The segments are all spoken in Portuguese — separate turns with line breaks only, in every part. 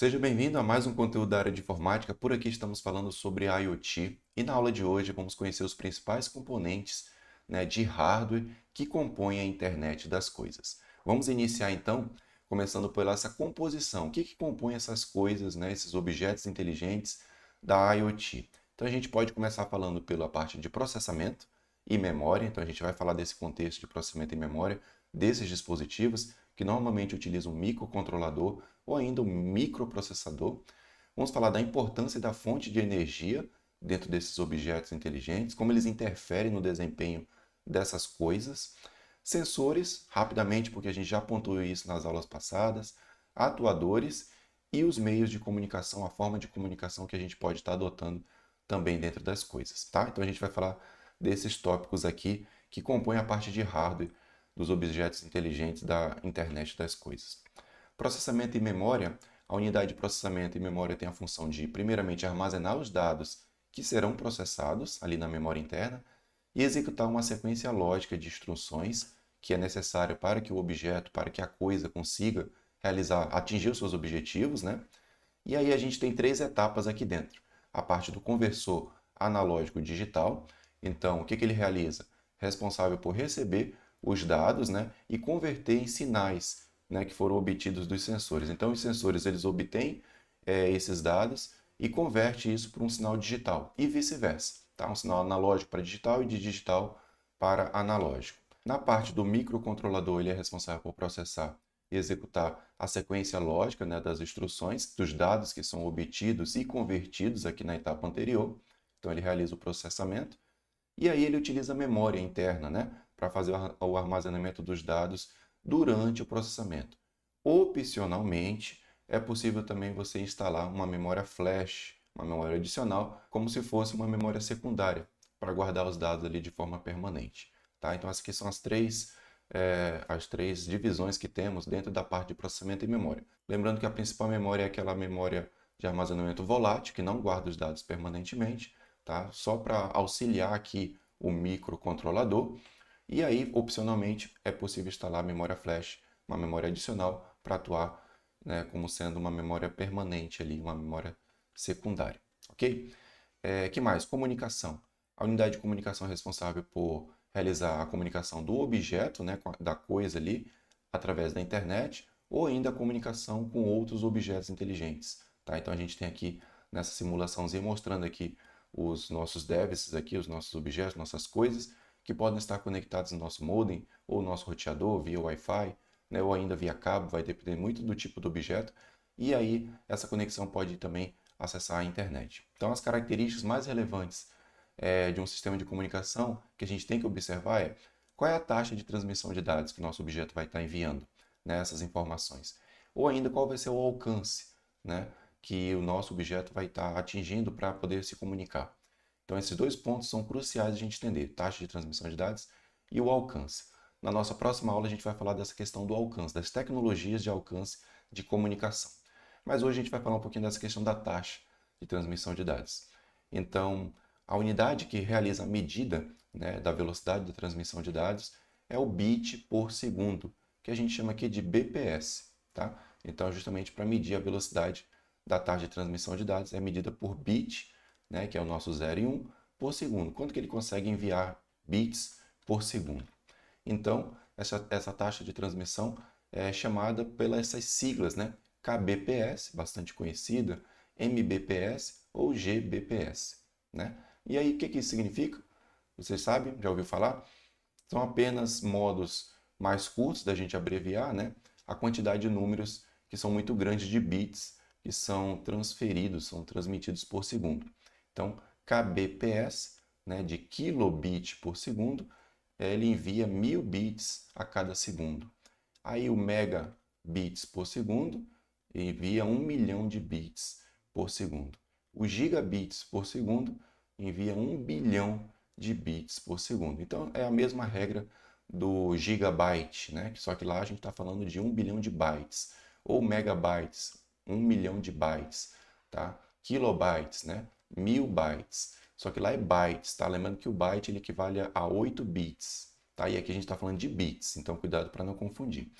Seja bem-vindo a mais um conteúdo da área de informática. Por aqui estamos falando sobre IoT e na aula de hoje vamos conhecer os principais componentes né, de hardware que compõem a internet das coisas. Vamos iniciar então começando por essa composição. O que, que compõe essas coisas, né, esses objetos inteligentes da IoT? Então a gente pode começar falando pela parte de processamento e memória. Então a gente vai falar desse contexto de processamento e memória desses dispositivos que normalmente utiliza um microcontrolador ou ainda um microprocessador. Vamos falar da importância da fonte de energia dentro desses objetos inteligentes, como eles interferem no desempenho dessas coisas. Sensores, rapidamente, porque a gente já apontou isso nas aulas passadas, atuadores e os meios de comunicação, a forma de comunicação que a gente pode estar adotando também dentro das coisas, tá? Então a gente vai falar desses tópicos aqui que compõem a parte de hardware dos objetos inteligentes da internet das coisas. Processamento e memória. A unidade de processamento e memória tem a função de, primeiramente, armazenar os dados que serão processados ali na memória interna e executar uma sequência lógica de instruções que é necessária para que o objeto, para que a coisa consiga realizar, atingir os seus objetivos, né? E aí a gente tem três etapas aqui dentro. A parte do conversor analógico digital. Então, o que, que ele realiza? Responsável por receber os dados né, e converter em sinais né, que foram obtidos dos sensores. Então, os sensores eles obtêm é, esses dados e converte isso para um sinal digital e vice-versa. Tá? Um sinal analógico para digital e de digital para analógico. Na parte do microcontrolador, ele é responsável por processar e executar a sequência lógica né, das instruções, dos dados que são obtidos e convertidos aqui na etapa anterior. Então, ele realiza o processamento. E aí ele utiliza a memória interna, né? para fazer o armazenamento dos dados durante o processamento. Opcionalmente, é possível também você instalar uma memória flash, uma memória adicional, como se fosse uma memória secundária, para guardar os dados ali de forma permanente. Tá? Então, essas aqui são as três, é, as três divisões que temos dentro da parte de processamento e memória. Lembrando que a principal memória é aquela memória de armazenamento volátil, que não guarda os dados permanentemente, tá? só para auxiliar aqui o microcontrolador. E aí, opcionalmente, é possível instalar memória flash, uma memória adicional, para atuar né, como sendo uma memória permanente ali, uma memória secundária, ok? É, que mais? Comunicação. A unidade de comunicação é responsável por realizar a comunicação do objeto, né, da coisa ali, através da internet, ou ainda a comunicação com outros objetos inteligentes. Tá? Então a gente tem aqui nessa simulaçãozinha mostrando aqui os nossos devices aqui, os nossos objetos, nossas coisas, que podem estar conectados no nosso modem ou nosso roteador via Wi-Fi, né, ou ainda via cabo, vai depender muito do tipo do objeto, e aí essa conexão pode também acessar a internet. Então, as características mais relevantes é, de um sistema de comunicação que a gente tem que observar é qual é a taxa de transmissão de dados que o nosso objeto vai estar enviando né, essas informações, ou ainda qual vai ser o alcance né, que o nosso objeto vai estar atingindo para poder se comunicar. Então, esses dois pontos são cruciais de a gente entender: taxa de transmissão de dados e o alcance. Na nossa próxima aula, a gente vai falar dessa questão do alcance, das tecnologias de alcance de comunicação. Mas hoje a gente vai falar um pouquinho dessa questão da taxa de transmissão de dados. Então, a unidade que realiza a medida né, da velocidade da transmissão de dados é o bit por segundo, que a gente chama aqui de BPS. Tá? Então, justamente para medir a velocidade da taxa de transmissão de dados, é medida por bit né, que é o nosso 0 e 1, um, por segundo. Quanto que ele consegue enviar bits por segundo? Então, essa, essa taxa de transmissão é chamada pelas essas siglas, né? KBPS, bastante conhecida, MBPS ou GBPS, né? E aí, o que, que isso significa? Vocês sabem, já ouviu falar? São apenas modos mais curtos da gente abreviar, né? A quantidade de números que são muito grandes de bits que são transferidos, são transmitidos por segundo. Então, kbps, né, de kilobit por segundo, ele envia mil bits a cada segundo. Aí o megabits por segundo envia um milhão de bits por segundo. O gigabits por segundo envia um bilhão de bits por segundo. Então é a mesma regra do gigabyte, né? Só que lá a gente está falando de um bilhão de bytes ou megabytes, um milhão de bytes, tá? Kilobytes, né? mil bytes. Só que lá é bytes, tá? Lembrando que o byte ele equivale a 8 bits, tá? E aqui a gente está falando de bits, então cuidado para não confundir.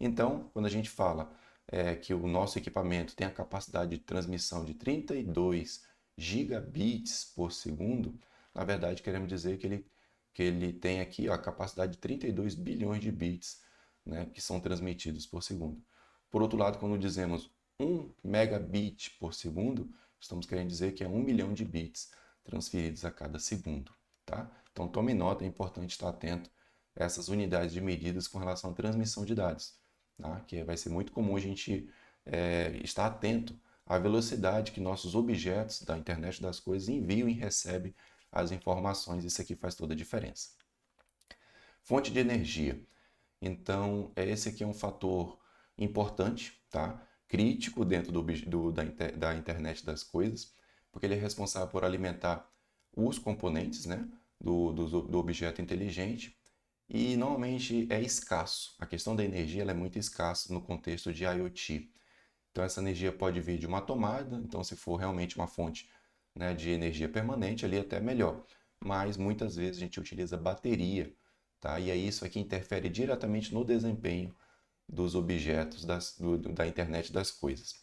Então, quando a gente fala é, que o nosso equipamento tem a capacidade de transmissão de 32 gigabits por segundo, na verdade queremos dizer que ele, que ele tem aqui ó, a capacidade de 32 bilhões de bits né, que são transmitidos por segundo. Por outro lado, quando dizemos 1 megabit por segundo, Estamos querendo dizer que é 1 milhão de bits transferidos a cada segundo. Tá? Então tome nota, é importante estar atento a essas unidades de medidas com relação à transmissão de dados, tá? que vai ser muito comum a gente é, estar atento à velocidade que nossos objetos da internet das coisas enviam e recebem as informações, isso aqui faz toda a diferença. Fonte de energia. Então, é, esse aqui é um fator importante, tá? crítico dentro do, do, da, inter, da internet das coisas, porque ele é responsável por alimentar os componentes né, do, do, do, objeto inteligente e normalmente é escasso. A questão da energia é muito escassa no contexto de IoT. Então, essa energia pode vir de uma tomada, então, se for realmente uma fonte né, de energia permanente, ali é até melhor. Mas muitas vezes a gente utiliza bateria, tá? e aí isso aqui interfere diretamente no desempenho dos objetos das, do, da internet das coisas.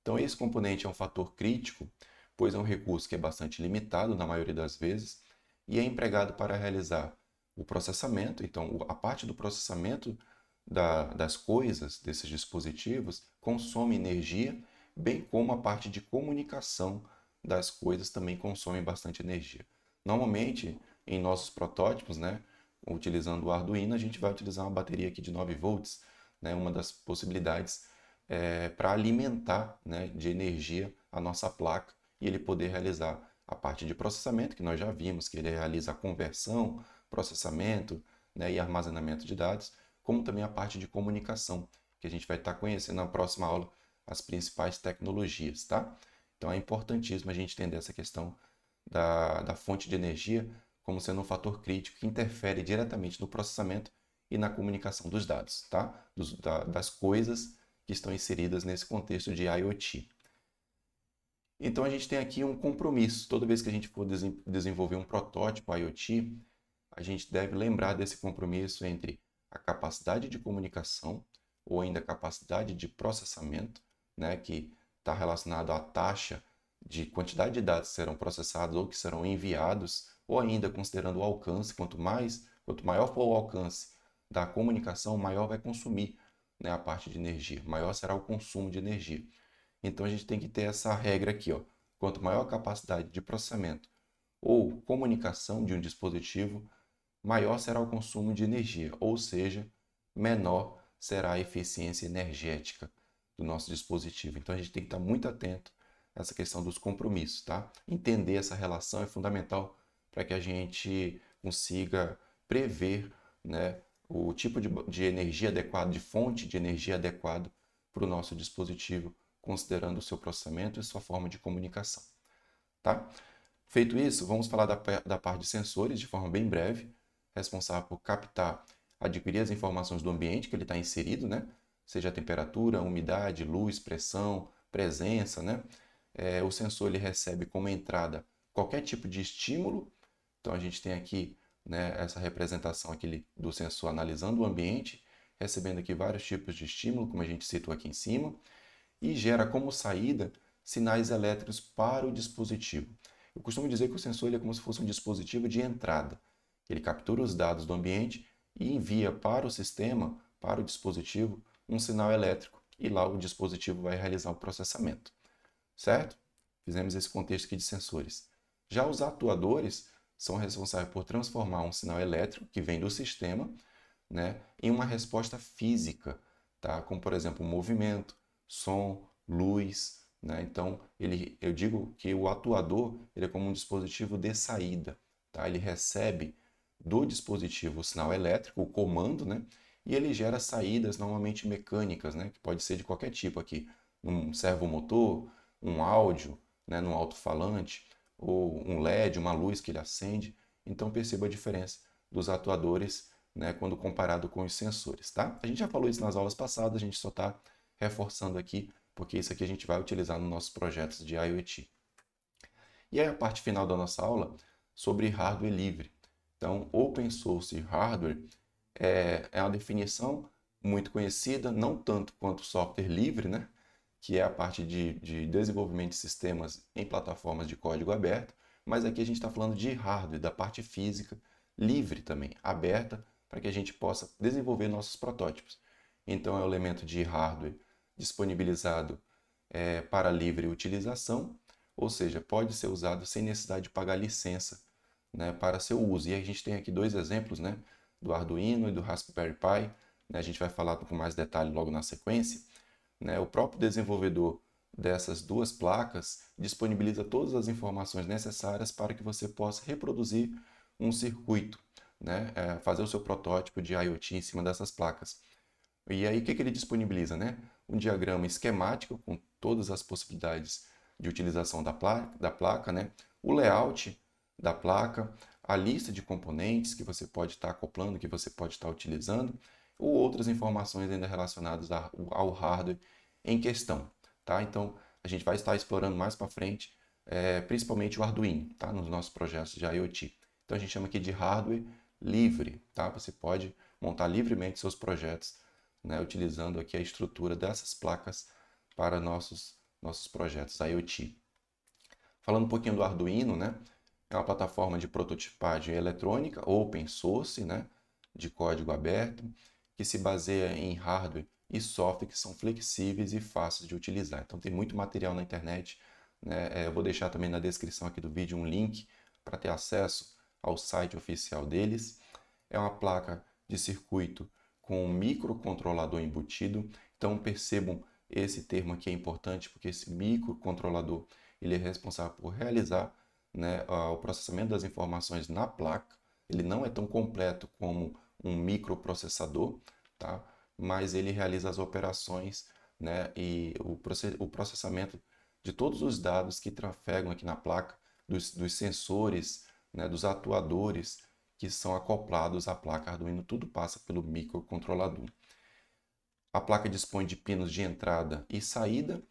Então, esse componente é um fator crítico, pois é um recurso que é bastante limitado na maioria das vezes e é empregado para realizar o processamento. Então, a parte do processamento da, das coisas, desses dispositivos, consome energia, bem como a parte de comunicação das coisas também consome bastante energia. Normalmente, em nossos protótipos, né, utilizando o Arduino, a gente vai utilizar uma bateria aqui de 9 volts, né, uma das possibilidades é, para alimentar né, de energia a nossa placa e ele poder realizar a parte de processamento, que nós já vimos que ele realiza a conversão, processamento né, e armazenamento de dados, como também a parte de comunicação, que a gente vai estar tá conhecendo na próxima aula as principais tecnologias, tá? Então é importantíssimo a gente entender essa questão da, da fonte de energia como sendo um fator crítico que interfere diretamente no processamento e na comunicação dos dados, tá? Dos, da, das coisas que estão inseridas nesse contexto de IoT. Então a gente tem aqui um compromisso. Toda vez que a gente for desenvolver um protótipo IoT, a gente deve lembrar desse compromisso entre a capacidade de comunicação ou ainda a capacidade de processamento, né, que está relacionado à taxa de quantidade de dados que serão processados ou que serão enviados, ou ainda considerando o alcance, quanto mais, quanto maior for o alcance da comunicação, maior vai consumir né, a parte de energia, maior será o consumo de energia. Então a gente tem que ter essa regra aqui, ó. Quanto maior a capacidade de processamento ou comunicação de um dispositivo, maior será o consumo de energia, ou seja, menor será a eficiência energética do nosso dispositivo. Então a gente tem que estar muito atento a essa questão dos compromissos, tá? Entender essa relação é fundamental para que a gente consiga prever, né, o tipo de, de energia adequado, de fonte de energia adequado para o nosso dispositivo, considerando o seu processamento e sua forma de comunicação. Tá? Feito isso, vamos falar da, da parte de sensores de forma bem breve, responsável por captar, adquirir as informações do ambiente que ele está inserido, né? seja a temperatura, umidade, luz, pressão, presença. Né? É, o sensor ele recebe como entrada qualquer tipo de estímulo. Então a gente tem aqui né, essa representação aqui do sensor analisando o ambiente, recebendo aqui vários tipos de estímulo, como a gente citou aqui em cima, e gera como saída sinais elétricos para o dispositivo. Eu costumo dizer que o sensor é como se fosse um dispositivo de entrada. Ele captura os dados do ambiente e envia para o sistema, para o dispositivo, um sinal elétrico e lá o dispositivo vai realizar o processamento. Certo? Fizemos esse contexto aqui de sensores. Já os atuadores são responsáveis por transformar um sinal elétrico que vem do sistema né, em uma resposta física, tá? como por exemplo movimento, som, luz. Né? Então ele, eu digo que o atuador ele é como um dispositivo de saída. Tá? Ele recebe do dispositivo o sinal elétrico, o comando, né? e ele gera saídas normalmente mecânicas, né? que pode ser de qualquer tipo aqui, um servomotor, um áudio, né? num alto-falante, ou um LED, uma luz que ele acende. Então perceba a diferença dos atuadores né, quando comparado com os sensores. Tá? A gente já falou isso nas aulas passadas, a gente só está reforçando aqui, porque isso aqui a gente vai utilizar nos nossos projetos de IoT. E aí a parte final da nossa aula sobre hardware livre. Então, open source hardware é, é uma definição muito conhecida, não tanto quanto software livre, né? que é a parte de, de desenvolvimento de sistemas em plataformas de código aberto, mas aqui a gente está falando de hardware, da parte física, livre também, aberta, para que a gente possa desenvolver nossos protótipos. Então, é o um elemento de hardware disponibilizado é, para livre utilização, ou seja, pode ser usado sem necessidade de pagar licença né, para seu uso. E a gente tem aqui dois exemplos, né, do Arduino e do Raspberry Pi. Né, a gente vai falar com mais detalhe logo na sequência. Né? O próprio desenvolvedor dessas duas placas disponibiliza todas as informações necessárias para que você possa reproduzir um circuito, né? É, fazer o seu protótipo de IoT em cima dessas placas. E aí, o que, que ele disponibiliza? Né? Um diagrama esquemático com todas as possibilidades de utilização da placa, da placa né? o layout da placa, a lista de componentes que você pode estar tá acoplando, que você pode estar tá utilizando ou outras informações ainda relacionadas ao hardware em questão, tá? Então, a gente vai estar explorando mais para frente, é, principalmente o Arduino, tá? Nos nossos projetos de IoT. Então, a gente chama aqui de hardware livre, tá? Você pode montar livremente seus projetos, né? Utilizando aqui a estrutura dessas placas para nossos, nossos projetos IoT. Falando um pouquinho do Arduino, né? É uma plataforma de prototipagem eletrônica, open source, né? De código aberto que se baseia em hardware e software que são flexíveis e fáceis de utilizar. Então tem muito material na internet. Né? É, eu vou deixar também na descrição aqui do vídeo um link para ter acesso ao site oficial deles. É uma placa de circuito com um microcontrolador embutido. Então percebam esse termo aqui é importante porque esse microcontrolador ele é responsável por realizar né, o processamento das informações na placa. Ele não é tão completo como um microprocessador, tá? mas ele realiza as operações né, e o processamento de todos os dados que trafegam aqui na placa, dos, dos sensores, né, dos atuadores que são acoplados à placa Arduino, tudo passa pelo microcontrolador. A placa dispõe de pinos de entrada e saída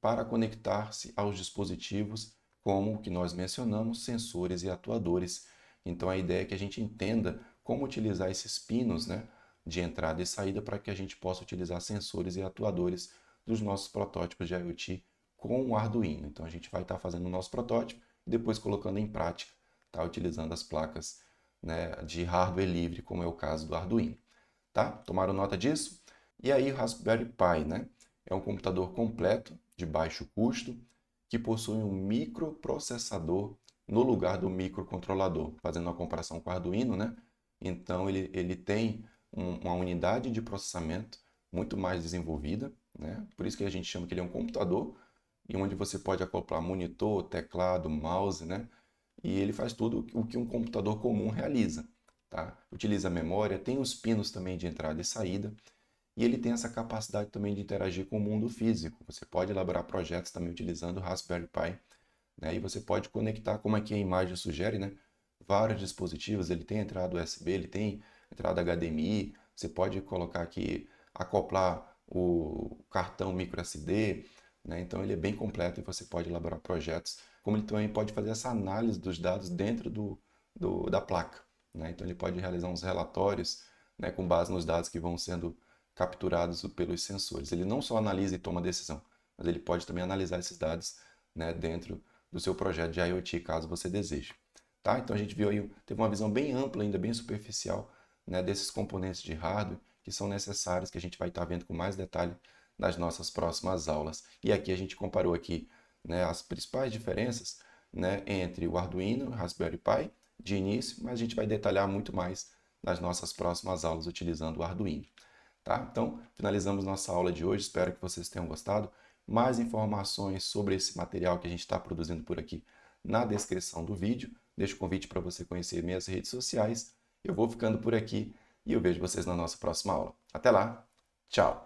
para conectar-se aos dispositivos, como o que nós mencionamos, sensores e atuadores. Então a ideia é que a gente entenda como utilizar esses pinos, né, de entrada e saída para que a gente possa utilizar sensores e atuadores dos nossos protótipos de IoT com o Arduino. Então a gente vai estar tá fazendo o nosso protótipo e depois colocando em prática, tá? utilizando as placas né, de hardware livre, como é o caso do Arduino. Tá? Tomaram nota disso? E aí o Raspberry Pi né? é um computador completo, de baixo custo, que possui um microprocessador no lugar do microcontrolador. Fazendo uma comparação com o Arduino, né? então ele, ele tem uma unidade de processamento muito mais desenvolvida, né? Por isso que a gente chama que ele é um computador e onde você pode acoplar monitor, teclado, mouse, né? E ele faz tudo o que um computador comum realiza, tá? Utiliza memória, tem os pinos também de entrada e saída e ele tem essa capacidade também de interagir com o mundo físico. Você pode elaborar projetos também utilizando o Raspberry Pi, né? E você pode conectar, como aqui a imagem sugere, né? Vários dispositivos, ele tem entrada USB, ele tem entrada HDMI, você pode colocar aqui, acoplar o cartão micro né? então ele é bem completo e você pode elaborar projetos, como ele também pode fazer essa análise dos dados dentro do, do da placa. Né? Então ele pode realizar uns relatórios né, com base nos dados que vão sendo capturados pelos sensores. Ele não só analisa e toma decisão, mas ele pode também analisar esses dados né, dentro do seu projeto de IoT, caso você deseje. Tá? Então a gente viu aí, teve uma visão bem ampla, ainda bem superficial, né, desses componentes de hardware que são necessários, que a gente vai estar tá vendo com mais detalhe nas nossas próximas aulas. E aqui a gente comparou aqui né, as principais diferenças né, entre o Arduino e o Raspberry Pi de início, mas a gente vai detalhar muito mais nas nossas próximas aulas utilizando o Arduino. Tá? Então, finalizamos nossa aula de hoje, espero que vocês tenham gostado. Mais informações sobre esse material que a gente está produzindo por aqui na descrição do vídeo. Deixo o convite para você conhecer minhas redes sociais, eu vou ficando por aqui e eu vejo vocês na nossa próxima aula. Até lá, tchau!